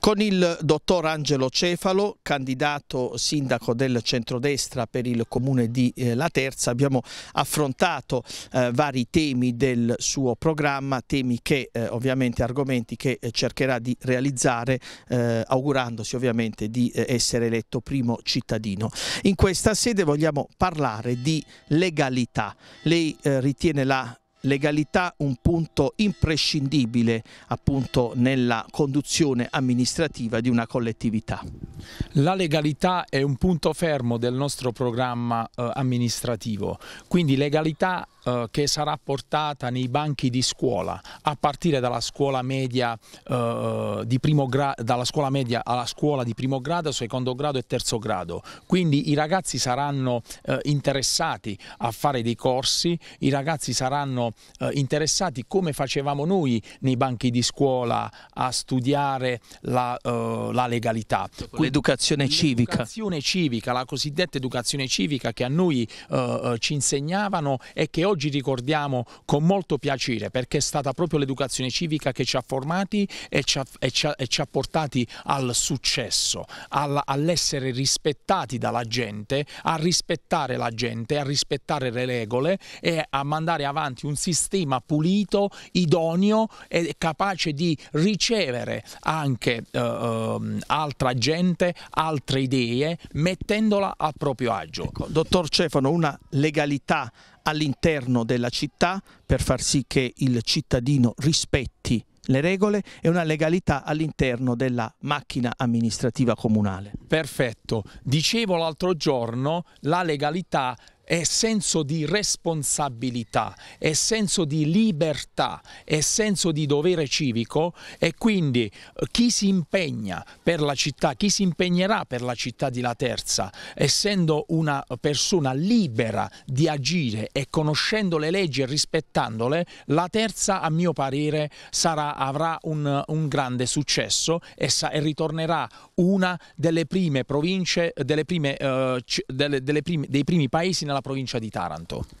con il dottor Angelo Cefalo, candidato sindaco del centrodestra per il comune di eh, La Terza, abbiamo affrontato eh, vari temi del suo programma, temi che eh, ovviamente argomenti che eh, cercherà di realizzare eh, augurandosi ovviamente di eh, essere eletto primo cittadino. In questa sede vogliamo parlare di legalità. Lei ritiene la legalità un punto imprescindibile appunto nella conduzione amministrativa di una collettività. La legalità è un punto fermo del nostro programma eh, amministrativo, quindi legalità eh, che sarà portata nei banchi di scuola, a partire dalla scuola media, eh, di primo dalla scuola media alla scuola di primo grado, secondo grado e terzo grado. Quindi i ragazzi saranno eh, interessati a fare dei corsi, i ragazzi saranno eh, interessati come facevamo noi nei banchi di scuola a studiare la, eh, la legalità. L'educazione civica. L'educazione civica, la cosiddetta educazione civica che a noi eh, eh, ci insegnavano e che oggi ricordiamo con molto piacere perché è stata proprio l'educazione civica che ci ha formati e ci ha, e ci ha, e ci ha portati al successo, all'essere rispettati dalla gente, a rispettare la gente, a rispettare le regole e a mandare avanti un sistema pulito, idoneo e capace di ricevere anche eh, ehm, altra gente, altre idee, mettendola a proprio agio. Ecco, dottor Cefano, una legalità all'interno della città per far sì che il cittadino rispetti le regole e una legalità all'interno della macchina amministrativa comunale. Perfetto, dicevo l'altro giorno la legalità è senso di responsabilità, è senso di libertà, è senso di dovere civico e quindi eh, chi si impegna per la città, chi si impegnerà per la città di La Terza, essendo una persona libera di agire e conoscendo le leggi e rispettandole, La Terza a mio parere sarà, avrà un, un grande successo e, sa, e, ritornerà una delle prime province, delle prime, eh, delle, delle prime, dei primi paesi nella provincia di Taranto.